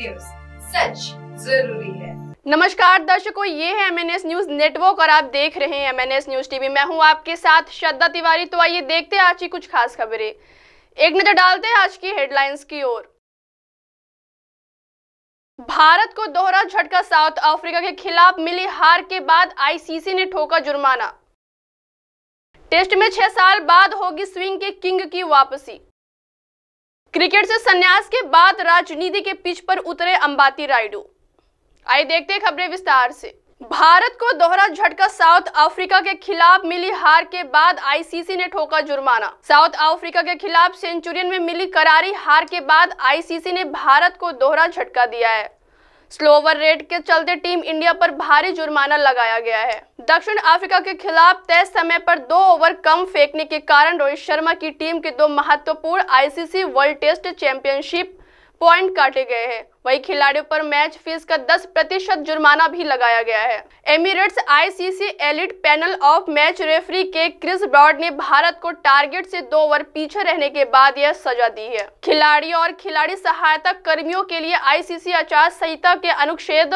News सच जरूरी है नमस्कार दर्शकों ये है M N S news network और आप देख रहे हैं M N S news TV मैं हूँ आपके साथ श्रद्धा तिवारी तो आइए देखते हैं आज की कुछ खास खबरें एक नजर डालते हैं आज की हेडलाइंस की ओर भारत को दोहरा झटका साउथ अफ्रीका के खिलाफ मिली हार के बाद आईसीसी ने ठोका जुर्माना टेस्ट में छह साल बाद होगी स्विंग के किंग की वापसी क्रिकेट से संन्यास के बाद राजनीति के पिच पर उतरे अंबाती रायडू आइए देखते हैं खबरें विस्तार से भारत को दोहरा झटका साउथ अफ्रीका के खिलाफ मिली हार के बाद आईसीसी ने ठोका जुर्माना साउथ अफ्रीका के खिलाफ सेंचुरियन में मिली करारी हार के बाद आईसीसी ने भारत को दोहरा झटका दिया है स्लोवर रेट के चलते टीम इंडिया पर भारी जुर्माना लगाया गया है दक्षिण अफ्रीका के खिलाफ तय समय पर दो ओवर कम फेंकने के कारण रोहित शर्मा की टीम के दो महत्वपूर्ण ICC world test championship point काटे गए हैं वही खिलाड़ियों पर मैच फीस का 10 प्रतिशत जुर्माना भी लगाया गया है Emirates ICC elite panel of match referee के क्रिस ब्रॉड ने भारत को टारगेट से दो ओवर पीछे रहने के बाद यह सजा दी है खिलाड़ियों और खिलाड़ी सहायता कर्मियों के लिए आईसीसी आचार संहिता के अनुच्छेद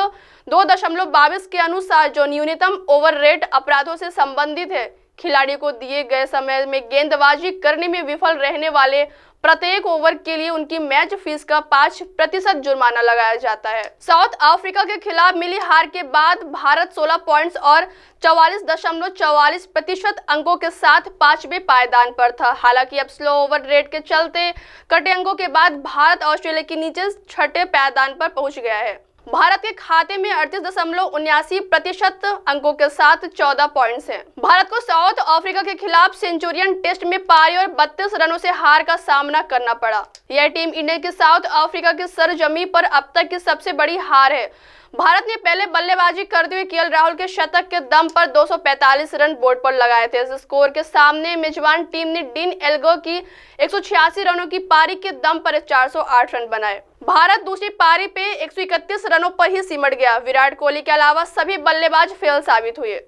दो के अनुसार जो न्यूनतम ओवर रेट अपराधों से संबंधित है खिलाड़ी को दिए गए समय में गेंदबाजी करने में विफल रहने वाले प्रत्येक ओवर के लिए उनकी मैच फीस का पांच प्रतिशत जुर्माना लगाया जाता है साउथ अफ्रीका के खिलाफ मिली हार के बाद भारत 16 पॉइंट्स और चौवालीस दशमलव चौवालीस प्रतिशत अंकों के साथ पांचवें पायदान पर था हालांकि अब स्लो ओवर रेट के चलते कटे अंकों के बाद भारत ऑस्ट्रेलिया के नीचे छठे पायदान पर पहुंच गया है भारत के खाते में अड़तीस दशमलव उन्यासी प्रतिशत अंकों के साथ 14 पॉइंट्स हैं। भारत को साउथ अफ्रीका के खिलाफ सेंचुरियन टेस्ट में पारी और 32 रनों से हार का सामना करना पड़ा यह टीम इंडिया की साउथ अफ्रीका की सरजमी पर अब तक की सबसे बड़ी हार है भारत ने पहले बल्लेबाजी करते हुए केएल राहुल के शतक के दम पर 245 रन बोर्ड पर लगाए थे इस स्कोर के सामने मेजबान टीम ने डिन एल्गो की एक रनों की पारी के दम पर 408 रन बनाए भारत दूसरी पारी पे 131 रनों पर ही सिमट गया विराट कोहली के अलावा सभी बल्लेबाज फेल साबित हुए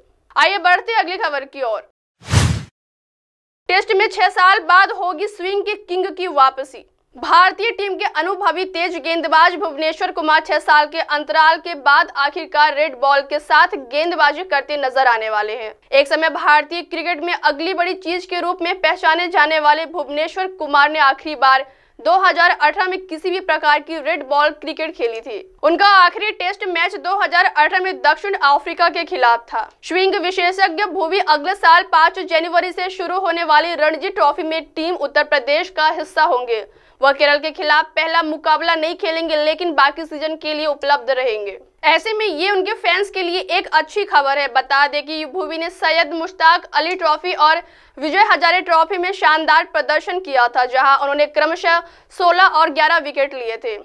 आइए बढ़ते अगली खबर की ओर टेस्ट में छह साल बाद होगी स्विंग के किंग की वापसी भारतीय टीम के अनुभवी तेज गेंदबाज भुवनेश्वर कुमार छह साल के अंतराल के बाद आखिरकार रेड बॉल के साथ गेंदबाजी करते नजर आने वाले हैं एक समय भारतीय क्रिकेट में अगली बड़ी चीज के रूप में पहचाने जाने वाले भुवनेश्वर कुमार ने आखिरी बार 2018 में किसी भी प्रकार की रेड बॉल क्रिकेट खेली थी उनका आखिरी टेस्ट मैच 2018 में दक्षिण अफ्रीका के खिलाफ था स्विंग विशेषज्ञ भूवी अगले साल 5 जनवरी से शुरू होने वाली रणजी ट्रॉफी में टीम उत्तर प्रदेश का हिस्सा होंगे वह केरल के खिलाफ पहला मुकाबला नहीं खेलेंगे लेकिन बाकी सीजन के लिए उपलब्ध रहेंगे ऐसे में ये उनके फैंस के लिए एक अच्छी खबर है बता दें कि भूमि ने सैयद मुश्ताक अली ट्रॉफी और विजय हजारे ट्रॉफी में शानदार प्रदर्शन किया था जहां उन्होंने क्रमशः 16 और 11 विकेट लिए थे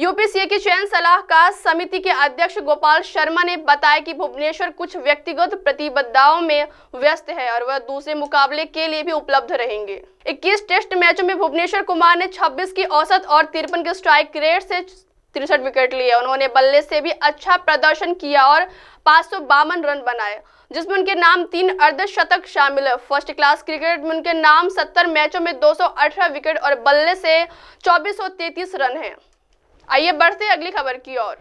यूपीसीए की चयन सलाहकार समिति के अध्यक्ष गोपाल शर्मा ने बताया कि भुवनेश्वर कुछ व्यक्तिगत प्रतिबद्धताओं में व्यस्त है और वह दूसरे मुकाबले के लिए भी उपलब्ध रहेंगे 21 टेस्ट मैचों में भुवनेश्वर कुमार ने 26 की औसत और तिरपन के स्ट्राइक रेट से तिरसठ विकेट लिए उन्होंने बल्ले से भी अच्छा प्रदर्शन किया और पाँच रन बनाए जिसमें उनके नाम तीन अर्धशतक शामिल है फर्स्ट क्लास क्रिकेट में उनके नाम 70 मैचों में 218 विकेट और बल्ले से चौबीस रन हैं आइए बढ़ते अगली खबर की ओर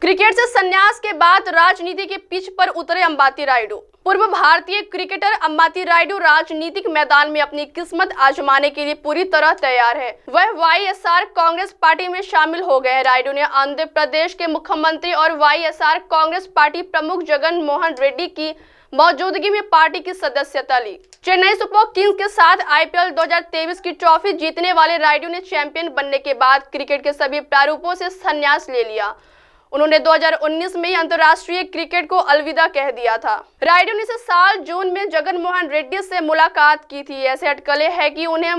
क्रिकेट से संन्यास के बाद राजनीति के पिच पर उतरे अंबाती रायडू पूर्व भारतीय क्रिकेटर अंबाती रायडू राजनीतिक मैदान में अपनी किस्मत आजमाने के लिए पूरी तरह तैयार है वह वाईएसआर कांग्रेस पार्टी में शामिल हो गए रायडू ने आंध्र प्रदेश के मुख्यमंत्री और वाईएसआर कांग्रेस पार्टी प्रमुख जगन मोहन रेड्डी की मौजूदगी में पार्टी की सदस्यता ली चेन्नई सुपर किंग्स के साथ आईपीएल 2023 की ट्रॉफी जीतने वाले राइडू ने चैंपियन बनने के बाद क्रिकेट के सभी प्रारूपों से संन्यास ले लिया उन्होंने 2019 में अंतर्राष्ट्रीय क्रिकेट को अलविदा कह दिया था राइडू ने साल जून में जगन मोहन रेड्डी से मुलाकात की थी ऐसे अटकले है कि उन्हें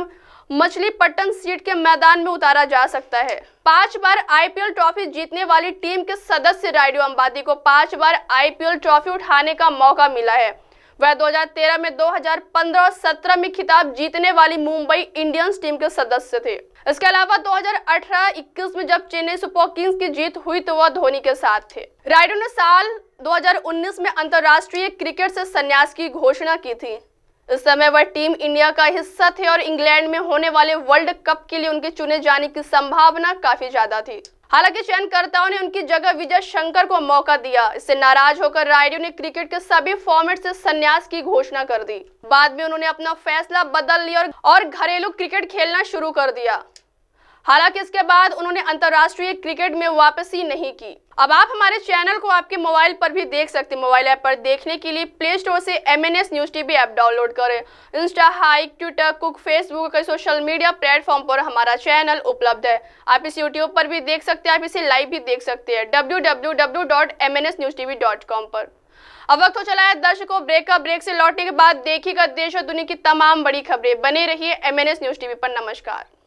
मछलीपट्टन सीट के मैदान में उतारा जा सकता है पांच बार आईपीएल ट्रॉफी जीतने वाली टीम के सदस्य रायडू अंबादी को पांच बार आईपीएल ट्रॉफी उठाने का मौका मिला है वह 2013 में 2015 और 17 में खिताब जीतने वाली मुंबई इंडियंस टीम के सदस्य थे इसके अलावा 2018-21 में जब चेन्नई सुपर किंग्स की जीत हुई तो वह धोनी के साथ थे राइडो ने साल 2019 में अंतर्राष्ट्रीय क्रिकेट से संन्यास की घोषणा की थी इस समय वह टीम इंडिया का हिस्सा थे और इंग्लैंड में होने वाले वर्ल्ड कप के लिए उनके चुने जाने की संभावना काफी ज्यादा थी हालांकि चयनकर्ताओं ने उनकी जगह विजय शंकर को मौका दिया इससे नाराज होकर रायडू ने क्रिकेट के सभी फॉर्मेट से संन्यास की घोषणा कर दी बाद में उन्होंने अपना फैसला बदल लिया और घरेलू क्रिकेट खेलना शुरू कर दिया हालांकि इसके बाद उन्होंने अंतर्राष्ट्रीय क्रिकेट में वापसी नहीं की अब आप हमारे चैनल को आपके मोबाइल पर भी देख सकते हैं मोबाइल ऐप पर देखने के लिए प्ले स्टोर से M N S news TV app download करें इंस्टा हाइक ट्विटर कुक फेसबुक के सोशल मीडिया प्लेटफॉर्म पर हमारा चैनल उपलब्ध है आप इसे यूट्यूब पर भी देख सकते हैं आप इसे लाइव भी देख सकते हैं W W W dot M N S news TV dot com पर अब वक्त हो चला है दर्शकों ब्रेक का ब्रेक से लौटने के बाद देखिएगा देश और दुनिया की तमाम बड़ी खबरें बने रहिए M N S news TV पर नमस्कार